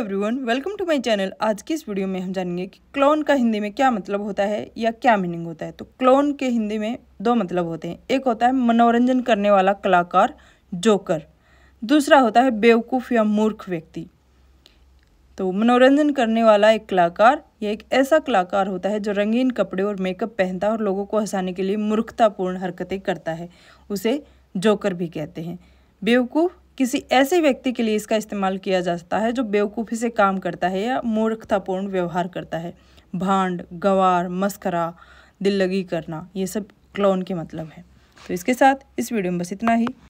everyone welcome to my channel आज की इस वीडियो में हम जानेंगे कि क्लोन का हिंदी में क्या मतलब होता है या क्या मीनिंग होता है तो क्लोन के हिंदी में दो मतलब होते हैं एक होता है मनोरंजन करने वाला कलाकार जोकर दूसरा होता है बेवकूफ़ या मूर्ख व्यक्ति तो मनोरंजन करने वाला एक कलाकार या एक ऐसा कलाकार होता है जो रंगीन कपड़े और मेकअप पहनता है और लोगों को हंसाने के लिए मूर्खतापूर्ण हरकतें करता है उसे जोकर भी कहते हैं बेवकूफ़ किसी ऐसे व्यक्ति के लिए इसका इस्तेमाल किया जाता है जो बेवकूफ़ी से काम करता है या मूर्खतापूर्ण व्यवहार करता है भांड गवार मस्करा दिल लगी करना ये सब क्लोन के मतलब है तो इसके साथ इस वीडियो में बस इतना ही